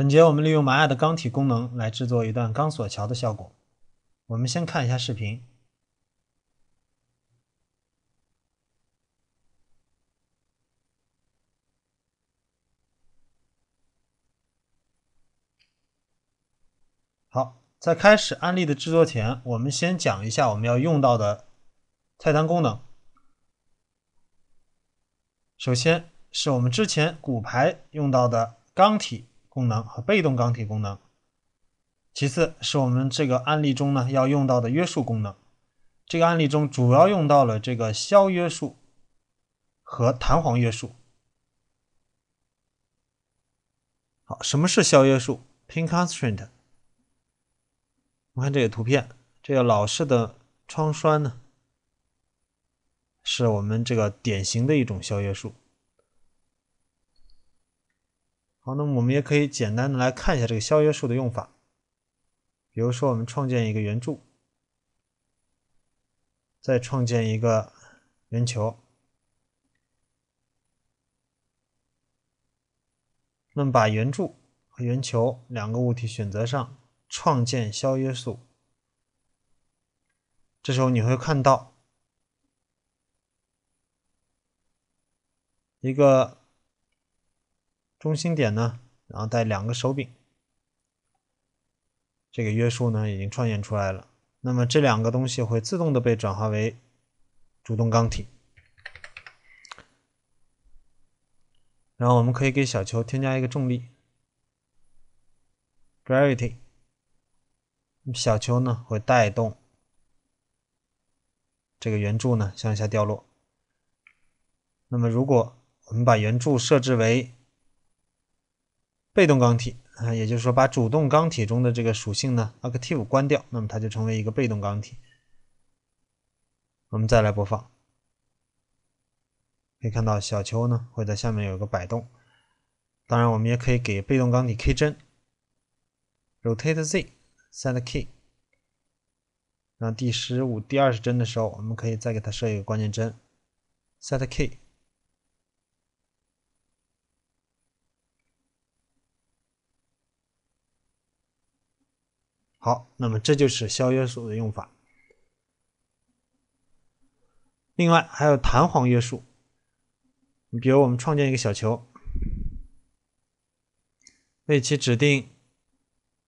本节我们利用玛雅的钢体功能来制作一段钢索桥的效果。我们先看一下视频。好，在开始案例的制作前，我们先讲一下我们要用到的菜单功能。首先是我们之前骨牌用到的钢体。功能和被动刚体功能，其次是我们这个案例中呢要用到的约束功能。这个案例中主要用到了这个销约束和弹簧约束。好，什么是销约束？Pin constraint。我们看这个图片，这个老式的窗栓呢，是我们这个典型的一种销约束。好，那么我们也可以简单的来看一下这个消约束的用法。比如说，我们创建一个圆柱，再创建一个圆球。那么把圆柱和圆球两个物体选择上，创建消约束。这时候你会看到一个。中心点呢，然后带两个手柄，这个约束呢已经创建出来了。那么这两个东西会自动的被转化为主动刚体，然后我们可以给小球添加一个重力，gravity。小球呢会带动这个圆柱呢向下掉落。那么如果我们把圆柱设置为被动刚体，啊，也就是说把主动刚体中的这个属性呢，active 关掉，那么它就成为一个被动刚体。我们再来播放，可以看到小球呢会在下面有一个摆动。当然，我们也可以给被动刚体 k 帧，rotate z set k。那第十五、第二十帧的时候，我们可以再给它设一个关键帧，set k。好，那么这就是消约束的用法。另外还有弹簧约束，比如我们创建一个小球，为其指定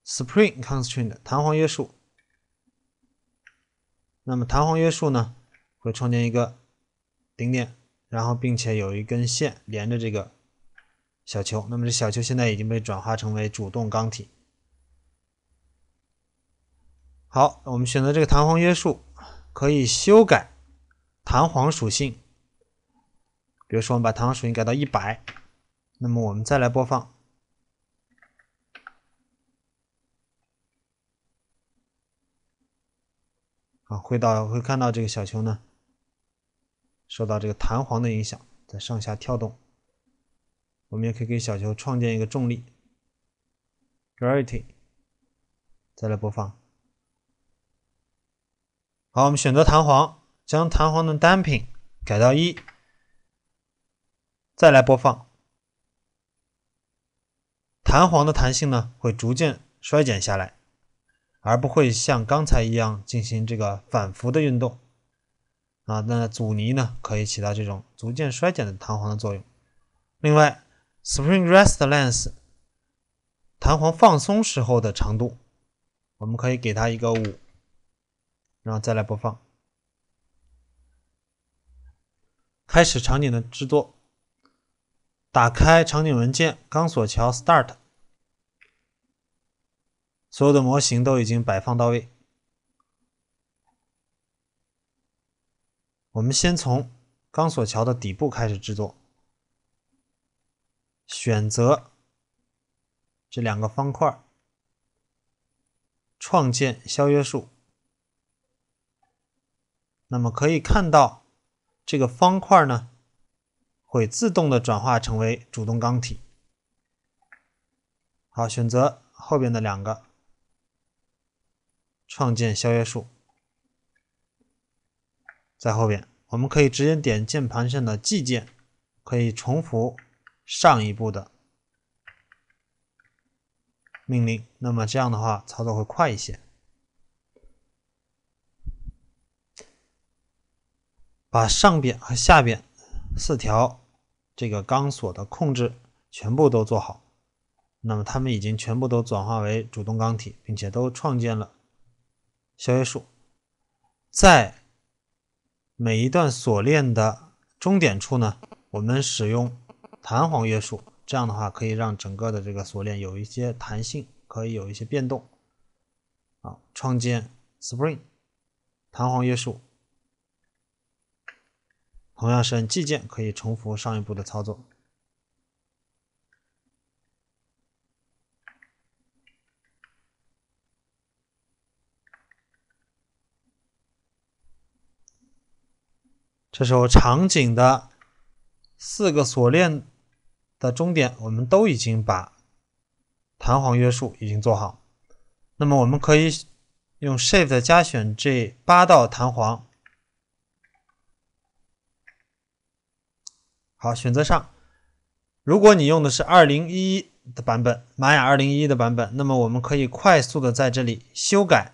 spring constraint 弹簧约束。那么弹簧约束呢，会创建一个顶点，然后并且有一根线连着这个小球。那么这小球现在已经被转化成为主动钢体。好，我们选择这个弹簧约束，可以修改弹簧属性。比如说，我们把弹簧属性改到一百，那么我们再来播放。啊，会到会看到这个小球呢，受到这个弹簧的影响，在上下跳动。我们也可以给小球创建一个重力 （gravity），再来播放。好，我们选择弹簧，将弹簧的单品改到一，再来播放。弹簧的弹性呢，会逐渐衰减下来，而不会像刚才一样进行这个反复的运动。啊，那阻尼呢，可以起到这种逐渐衰减的弹簧的作用。另外，Spring Rest Length，弹簧放松时候的长度，我们可以给它一个五。然后再来播放，开始场景的制作。打开场景文件“钢索桥 Start”，所有的模型都已经摆放到位。我们先从钢索桥的底部开始制作，选择这两个方块，创建消约束。那么可以看到，这个方块呢，会自动的转化成为主动钢体。好，选择后边的两个，创建消约数，在后边，我们可以直接点键盘上的 G 键，可以重复上一步的命令。那么这样的话，操作会快一些。把上边和下边四条这个钢索的控制全部都做好，那么它们已经全部都转化为主动钢体，并且都创建了消约束。在每一段锁链的终点处呢，我们使用弹簧约束，这样的话可以让整个的这个锁链有一些弹性，可以有一些变动。好，创建 spring 弹簧约束。同样是按 G 键可以重复上一步的操作。这时候场景的四个锁链的终点我们都已经把弹簧约束已经做好，那么我们可以用 Shift 加选这八道弹簧。好，选择上。如果你用的是二零一一的版本，玛雅二零一一的版本，那么我们可以快速的在这里修改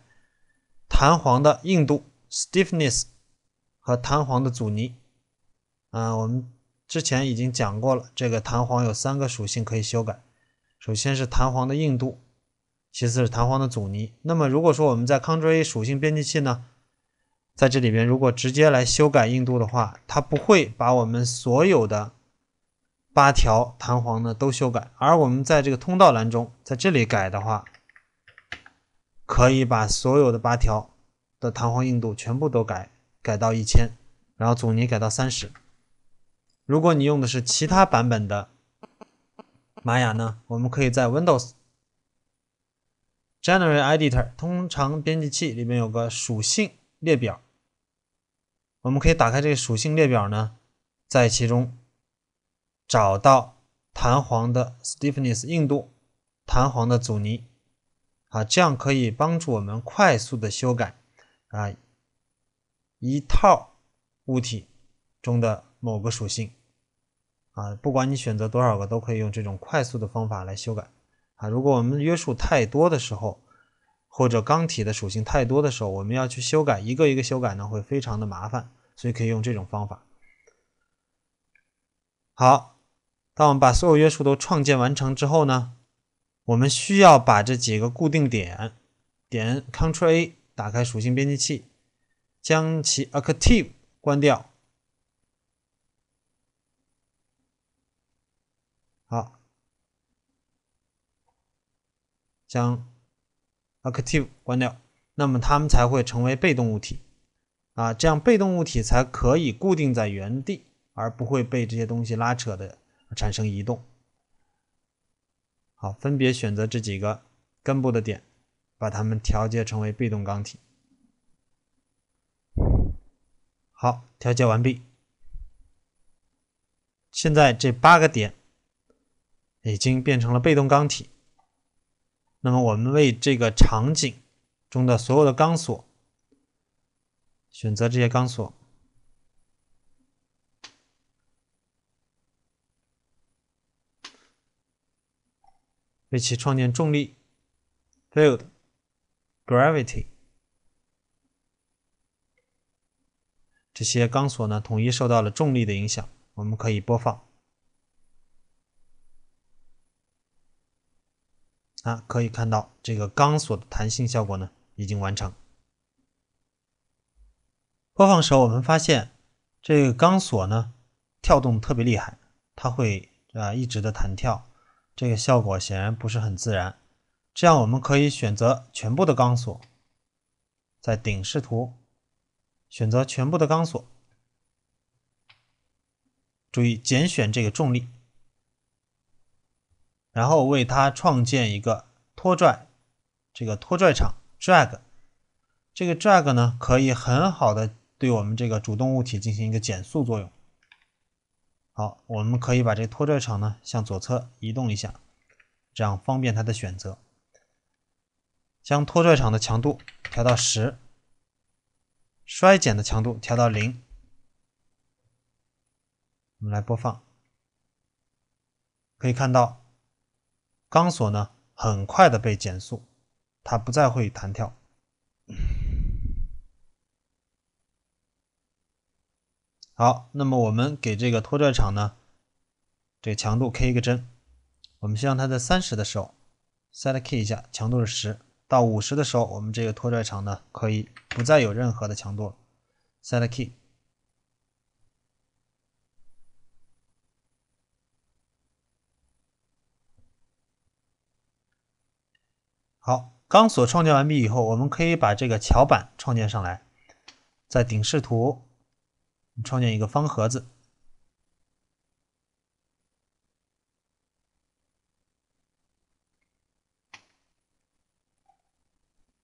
弹簧的硬度 （stiffness） 和弹簧的阻尼。啊，我们之前已经讲过了，这个弹簧有三个属性可以修改。首先是弹簧的硬度，其次是弹簧的阻尼。那么如果说我们在 c t r l A 属性编辑器呢？在这里面，如果直接来修改硬度的话，它不会把我们所有的八条弹簧呢都修改。而我们在这个通道栏中，在这里改的话，可以把所有的八条的弹簧硬度全部都改，改到一千，然后阻尼改到三十。如果你用的是其他版本的玛雅呢，我们可以在 Windows General Editor 通常编辑器里面有个属性列表。我们可以打开这个属性列表呢，在其中找到弹簧的 stiffness 硬度、弹簧的阻尼啊，这样可以帮助我们快速的修改啊一套物体中的某个属性啊，不管你选择多少个，都可以用这种快速的方法来修改啊。如果我们约束太多的时候，或者刚体的属性太多的时候，我们要去修改一个一个修改呢，会非常的麻烦，所以可以用这种方法。好，当我们把所有约束都创建完成之后呢，我们需要把这几个固定点点，Ctrl+A 打开属性编辑器，将其 Active 关掉。好，将。Active 关掉，那么它们才会成为被动物体啊，这样被动物体才可以固定在原地，而不会被这些东西拉扯的产生移动。好，分别选择这几个根部的点，把它们调节成为被动刚体。好，调节完毕。现在这八个点已经变成了被动钢体。那么，我们为这个场景中的所有的钢索选择这些钢索，为其创建重力 field gravity。这些钢索呢，统一受到了重力的影响。我们可以播放。啊，可以看到，这个钢索的弹性效果呢，已经完成。播放时候，我们发现这个钢索呢跳动特别厉害，它会啊一直的弹跳，这个效果显然不是很自然。这样我们可以选择全部的钢索，在顶视图选择全部的钢索，注意拣选这个重力。然后为它创建一个拖拽，这个拖拽场 drag，这个 drag 呢可以很好的对我们这个主动物体进行一个减速作用。好，我们可以把这个拖拽场呢向左侧移动一下，这样方便它的选择。将拖拽场的强度调到十，衰减的强度调到零。我们来播放，可以看到。钢索呢，很快的被减速，它不再会弹跳。好，那么我们给这个拖拽场呢，这个强度 k 一个针，我们希望它在三十的时候 set k 一下，强度是十；到五十的时候，我们这个拖拽场呢，可以不再有任何的强度，set k。好，钢索创建完毕以后，我们可以把这个桥板创建上来，在顶视图创建一个方盒子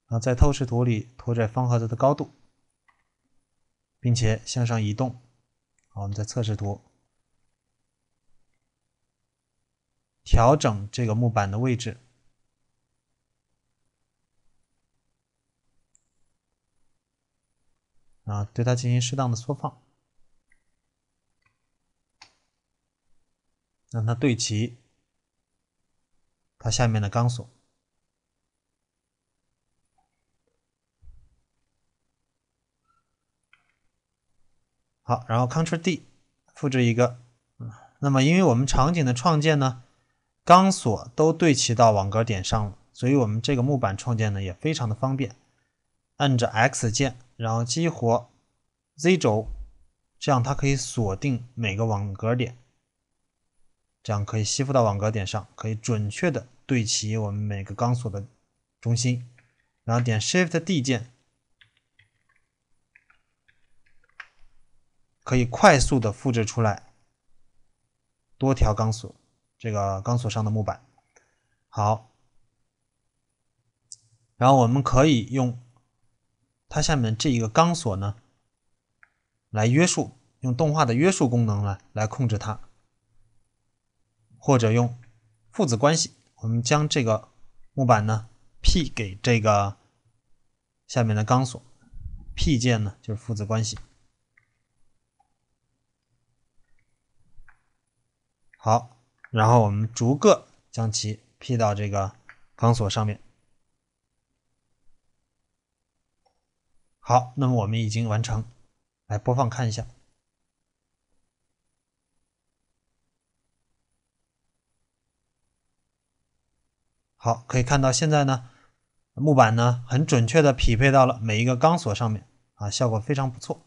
啊，在透视图里拖拽方盒子的高度，并且向上移动。好，我们在测试图调整这个木板的位置。啊，对它进行适当的缩放，让它对齐它下面的钢索。好，然后 Ctrl D 复制一个。嗯，那么因为我们场景的创建呢，钢索都对齐到网格点上了，所以我们这个木板创建呢也非常的方便，按着 X 键。然后激活 Z 轴，这样它可以锁定每个网格点，这样可以吸附到网格点上，可以准确的对齐我们每个钢索的中心。然后点 Shift D 键，可以快速的复制出来多条钢索。这个钢索上的木板，好，然后我们可以用。它下面这一个钢索呢，来约束，用动画的约束功能来来控制它，或者用父子关系，我们将这个木板呢 P 给这个下面的钢索，P 键呢就是父子关系。好，然后我们逐个将其 P 到这个钢索上面。好，那么我们已经完成，来播放看一下。好，可以看到现在呢，木板呢很准确的匹配到了每一个钢索上面啊，效果非常不错。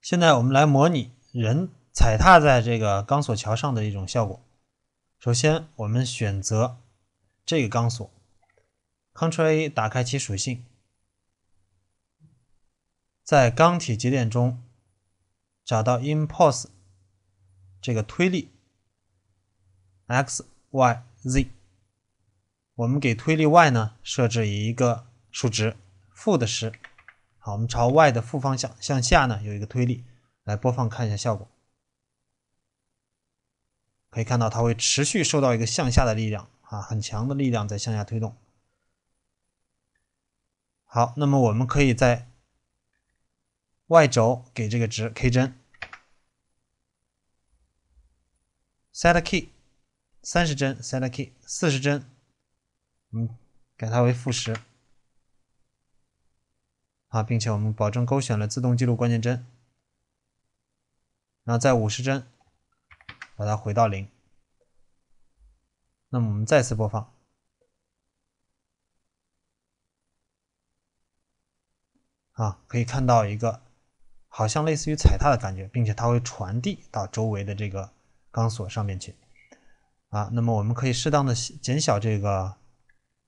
现在我们来模拟人踩踏在这个钢索桥上的一种效果。首先，我们选择这个钢索。Ctrl A 打开其属性，在钢体节点中找到 Impulse 这个推力，x、y、z，我们给推力 y 呢设置一个数值负的十。好，我们朝 y 的负方向向下呢有一个推力，来播放看一下效果。可以看到它会持续受到一个向下的力量啊，很强的力量在向下推动。好，那么我们可以在 Y 轴给这个值 K 帧，set k e y 三十帧，set k e y 四十帧，嗯，改它为负十好，并且我们保证勾选了自动记录关键帧，然后在五十帧把它回到零，那么我们再次播放。啊，可以看到一个好像类似于踩踏的感觉，并且它会传递到周围的这个钢索上面去。啊，那么我们可以适当的减小这个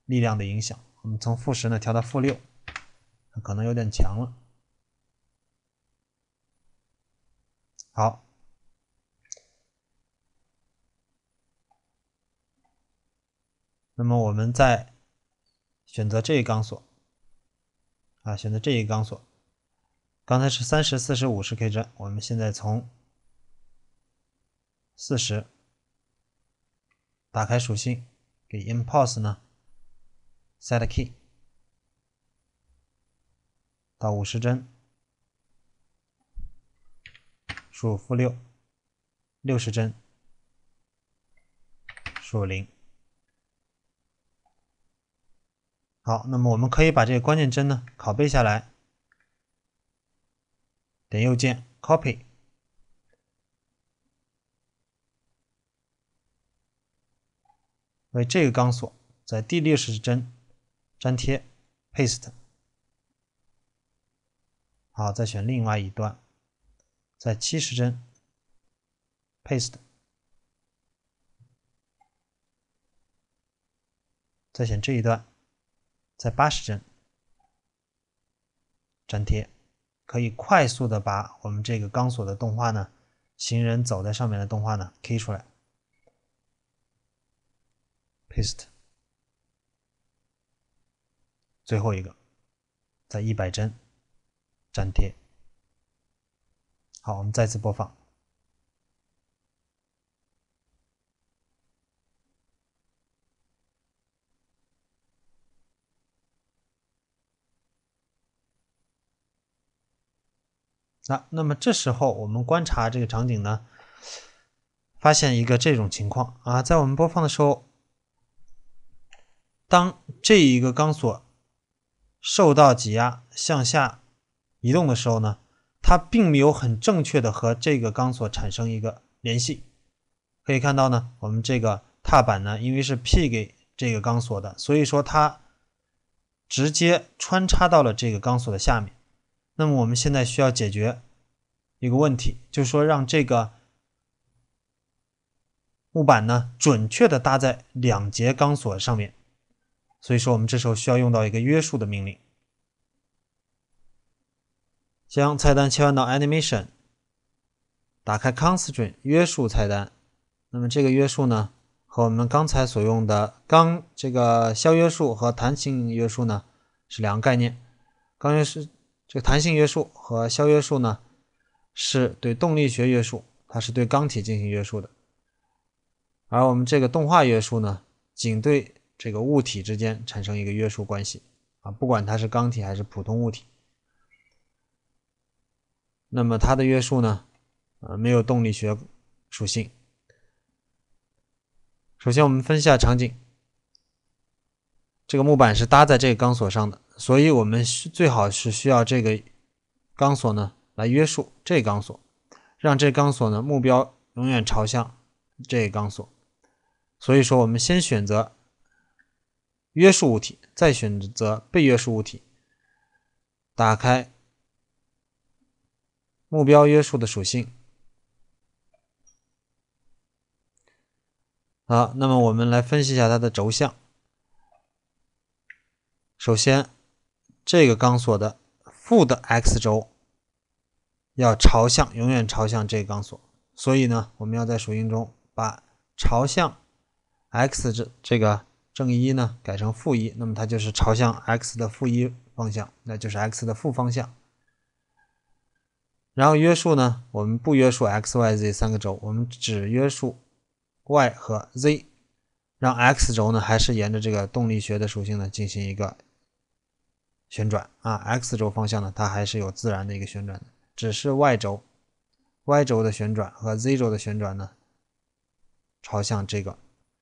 力量的影响。我们从负十呢调到负六，可能有点强了。好，那么我们再选择这一钢索。啊，选择这一钢索，刚才是三十、四十、五十 K 帧，我们现在从四十打开属性，给 Impulse 呢 Set Key 到五十帧，输负六，六十帧入零。好，那么我们可以把这个关键帧呢，拷贝下来，点右键 Copy，为这个钢索在第六十帧粘贴 Paste，好，再选另外一段，在七十帧 Paste，再选这一段。在八十帧粘贴，可以快速的把我们这个钢索的动画呢，行人走在上面的动画呢 k 出来。Paste。最后一个，在一百帧粘贴。好，我们再次播放。啊，那么这时候我们观察这个场景呢，发现一个这种情况啊，在我们播放的时候，当这一个钢索受到挤压向下移动的时候呢，它并没有很正确的和这个钢索产生一个联系。可以看到呢，我们这个踏板呢，因为是 P 给这个钢索的，所以说它直接穿插到了这个钢索的下面。那么我们现在需要解决一个问题，就是说让这个木板呢准确的搭在两节钢索上面，所以说我们这时候需要用到一个约束的命令，将菜单切换到 Animation，打开 Constraint 约束菜单，那么这个约束呢和我们刚才所用的钢这个消约束和弹性约束呢是两个概念，钢约束。个弹性约束和消约束呢，是对动力学约束，它是对钢体进行约束的。而我们这个动画约束呢，仅对这个物体之间产生一个约束关系啊，不管它是钢体还是普通物体。那么它的约束呢，呃，没有动力学属性。首先我们分析下场景。这个木板是搭在这个钢索上的，所以我们最好是需要这个钢索呢来约束这钢索，让这钢索呢目标永远朝向这钢索。所以说，我们先选择约束物体，再选择被约束物体，打开目标约束的属性。好，那么我们来分析一下它的轴向。首先，这个钢索的负的 x 轴要朝向，永远朝向这个钢索。所以呢，我们要在属性中把朝向 x 这这个正一呢改成负一，那么它就是朝向 x 的负一方向，那就是 x 的负方向。然后约束呢，我们不约束 x、y、z 三个轴，我们只约束 y 和 z，让 x 轴呢还是沿着这个动力学的属性呢进行一个。旋转啊，x 轴方向呢，它还是有自然的一个旋转的。只是 y 轴、y 轴的旋转和 z 轴的旋转呢，朝向这个。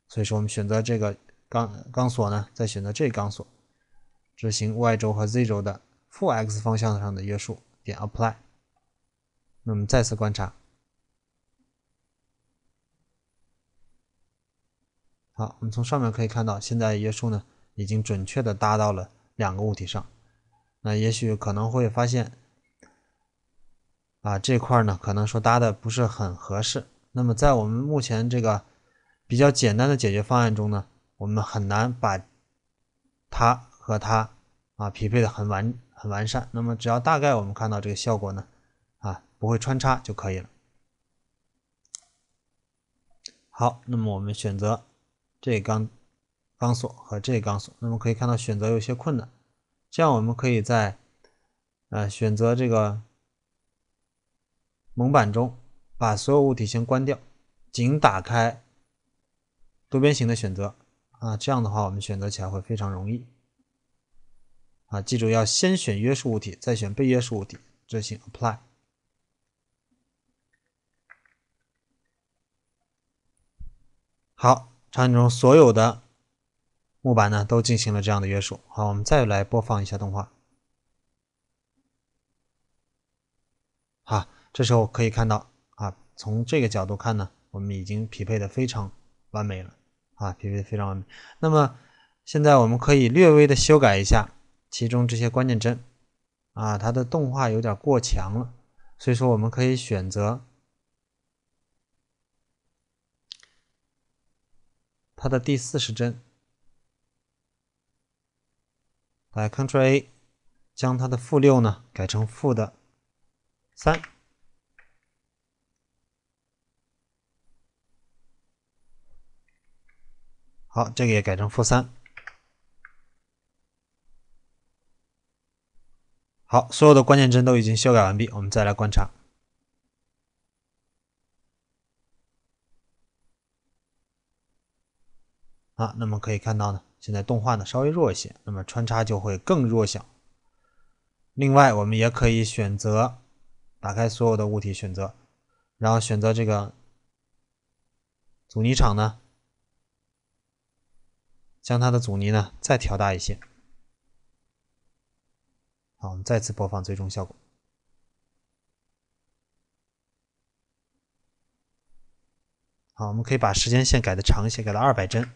所以说，我们选择这个钢钢索呢，再选择这钢索，执行 y 轴和 z 轴的负 x 方向上的约束。点 apply。那么再次观察，好，我们从上面可以看到，现在约束呢，已经准确的搭到了两个物体上。那也许可能会发现，啊这块呢，可能说搭的不是很合适。那么在我们目前这个比较简单的解决方案中呢，我们很难把它和它啊匹配的很完很完善。那么只要大概我们看到这个效果呢，啊不会穿插就可以了。好，那么我们选择这钢钢索和这钢索，那么可以看到选择有些困难。这样，我们可以在，呃，选择这个蒙版中，把所有物体先关掉，仅打开多边形的选择，啊，这样的话，我们选择起来会非常容易，啊，记住要先选约束物体，再选被约束物体，执行 Apply。好，场景中所有的。木板呢，都进行了这样的约束。好，我们再来播放一下动画。啊，这时候可以看到，啊，从这个角度看呢，我们已经匹配的非常完美了，啊，匹配的非常完美。那么现在我们可以略微的修改一下其中这些关键帧，啊，它的动画有点过强了，所以说我们可以选择它的第四十帧。来，Ctrl+A，将它的负六呢改成负的三，好，这个也改成负三，好，所有的关键帧都已经修改完毕。我们再来观察，啊，那么可以看到呢。现在动画呢稍微弱一些，那么穿插就会更弱小。另外，我们也可以选择打开所有的物体选择，然后选择这个阻尼场呢，将它的阻尼呢再调大一些。好，我们再次播放最终效果。好，我们可以把时间线改的长一些，改到二百帧。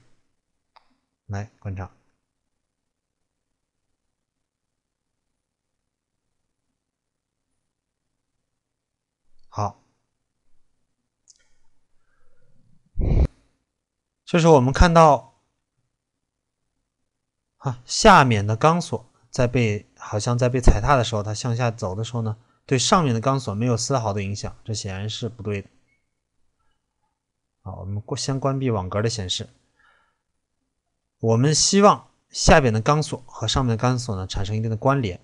来观察，好，就是我们看到啊，下面的钢索在被好像在被踩踏的时候，它向下走的时候呢，对上面的钢索没有丝毫的影响，这显然是不对的。好，我们先关闭网格的显示。我们希望下边的钢索和上面的钢索呢产生一定的关联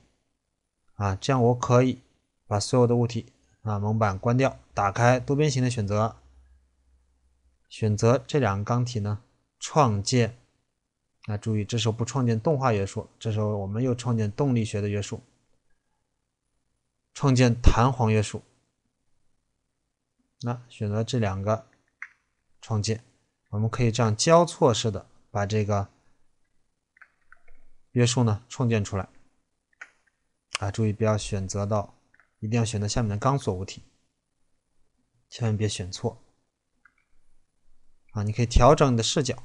啊，这样我可以把所有的物体啊，蒙版关掉，打开多边形的选择，选择这两个钢体呢，创建。那注意，这时候不创建动画约束，这时候我们又创建动力学的约束，创建弹簧约束。那选择这两个，创建，我们可以这样交错式的。把这个约束呢创建出来啊！注意不要选择到，一定要选择下面的钢索物体，千万别选错啊！你可以调整你的视角，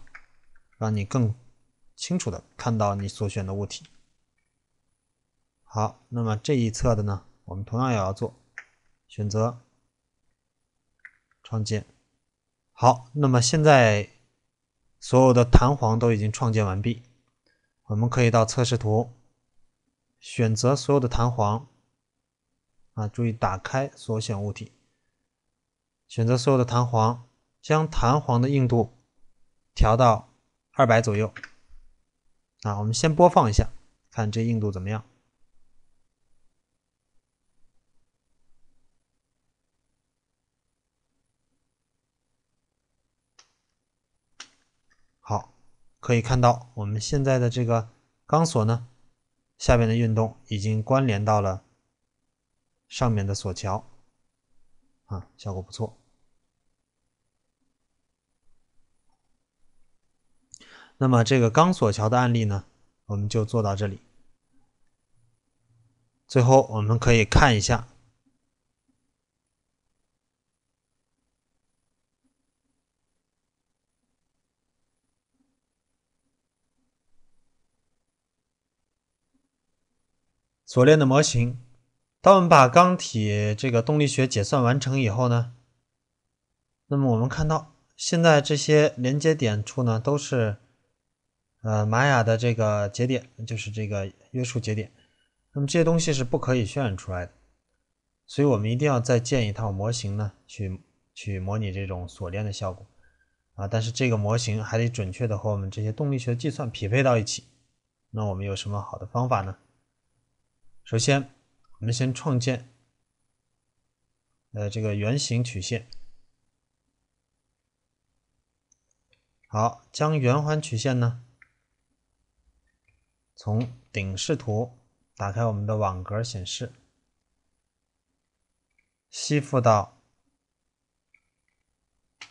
让你更清楚的看到你所选的物体。好，那么这一侧的呢，我们同样也要做选择创建。好，那么现在。所有的弹簧都已经创建完毕，我们可以到测试图，选择所有的弹簧，啊，注意打开所选物体，选择所有的弹簧，将弹簧的硬度调到二百左右，啊，我们先播放一下，看这硬度怎么样。可以看到，我们现在的这个钢索呢，下边的运动已经关联到了上面的索桥，啊，效果不错。那么这个钢索桥的案例呢，我们就做到这里。最后，我们可以看一下。锁链的模型，当我们把钢体这个动力学解算完成以后呢，那么我们看到现在这些连接点处呢都是，呃，玛雅的这个节点，就是这个约束节点，那么这些东西是不可以渲染出来的，所以我们一定要再建一套模型呢，去去模拟这种锁链的效果啊，但是这个模型还得准确的和我们这些动力学计算匹配到一起，那我们有什么好的方法呢？首先，我们先创建，呃，这个圆形曲线。好，将圆环曲线呢，从顶视图打开我们的网格显示，吸附到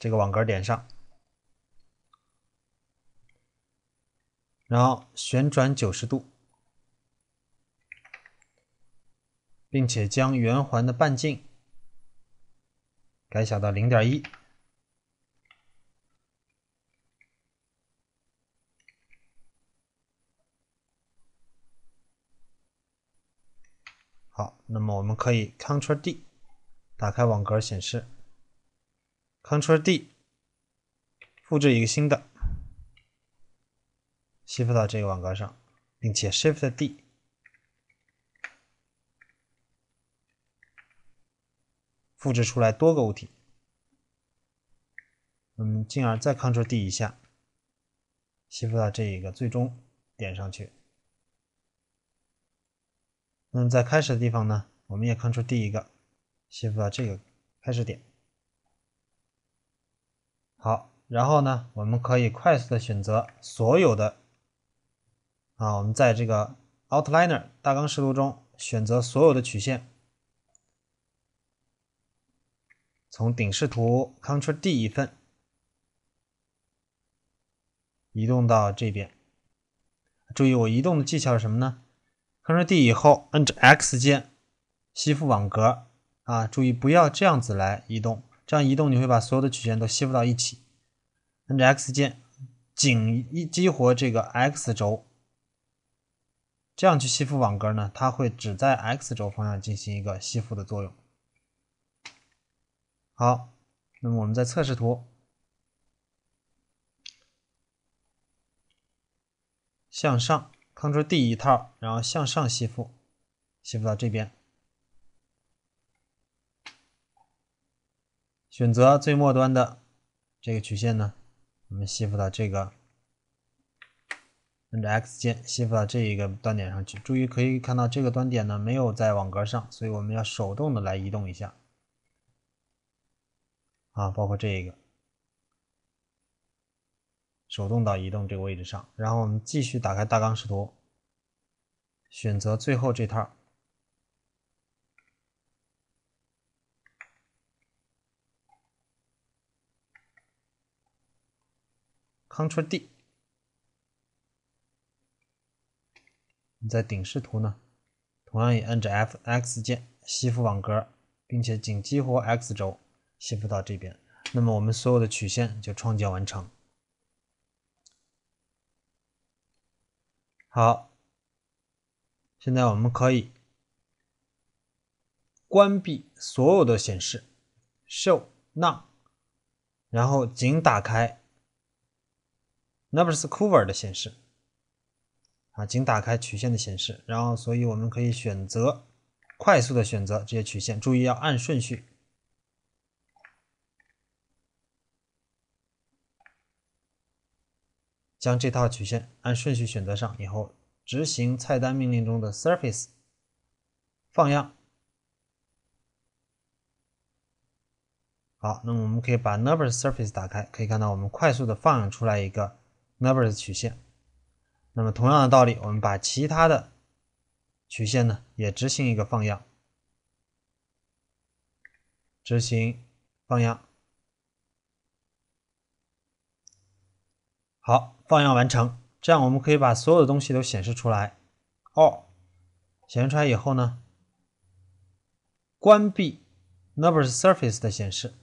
这个网格点上，然后旋转九十度。并且将圆环的半径改小到零点一。好，那么我们可以 Ctrl D 打开网格显示，Ctrl D 复制一个新的，吸附到这个网格上，并且 Shift D。复制出来多个物体，我们进而再 Ctrl D 一下吸附到这一个最终点上去。那么在开始的地方呢，我们也 Ctrl D 一个吸附到这个开始点。好，然后呢，我们可以快速的选择所有的啊，我们在这个 Outliner 大纲视图中选择所有的曲线。从顶视图，Ctrl D 一份，移动到这边。注意我移动的技巧是什么呢？Ctrl D 以后，按着 X 键吸附网格啊，注意不要这样子来移动，这样移动你会把所有的曲线都吸附到一起。按着 X 键，仅一激活这个 X 轴，这样去吸附网格呢，它会只在 X 轴方向进行一个吸附的作用。好，那么我们在测试图向上，Ctrl D 一套，然后向上吸附，吸附到这边。选择最末端的这个曲线呢，我们吸附到这个，按着 X 键吸附到这一个端点上去。注意可以看到这个端点呢没有在网格上，所以我们要手动的来移动一下。啊，包括这一个手动到移动这个位置上，然后我们继续打开大纲视图，选择最后这套，Ctrl D。你在顶视图呢，同样也按着 F X 键吸附网格，并且仅激活 X 轴。吸附到这边，那么我们所有的曲线就创建完成。好，现在我们可以关闭所有的显示，show none，然后仅打开 numbers cover 的显示啊，仅打开曲线的显示。然后，所以我们可以选择快速的选择这些曲线，注意要按顺序。将这套曲线按顺序选择上以后，执行菜单命令中的 Surface 放样。好，那么我们可以把 Nurbs Surface 打开，可以看到我们快速的放出来一个 Nurbs 曲线。那么同样的道理，我们把其他的曲线呢也执行一个放样，执行放样。好，放样完成，这样我们可以把所有的东西都显示出来。哦，显示出来以后呢，关闭 number surface s 的显示。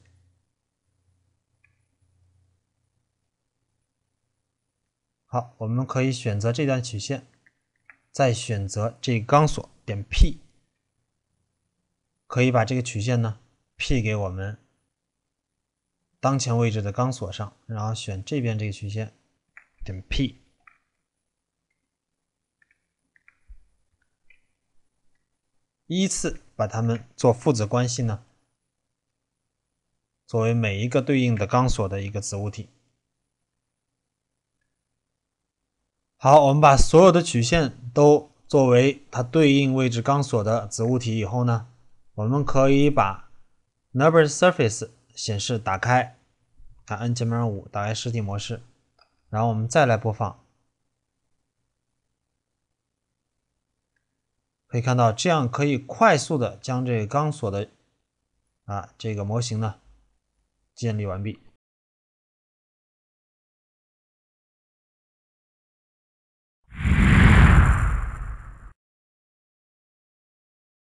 好，我们可以选择这段曲线，再选择这钢索点 P，可以把这个曲线呢 P 给我们当前位置的钢索上，然后选这边这个曲线。点 P，依次把它们做父子关系呢，作为每一个对应的钢索的一个子物体。好，我们把所有的曲线都作为它对应位置钢索的子物体以后呢，我们可以把 Number Surface 显示打开，按 N 前面五打开实体模式。然后我们再来播放，可以看到，这样可以快速的将这个钢索的啊这个模型呢建立完毕。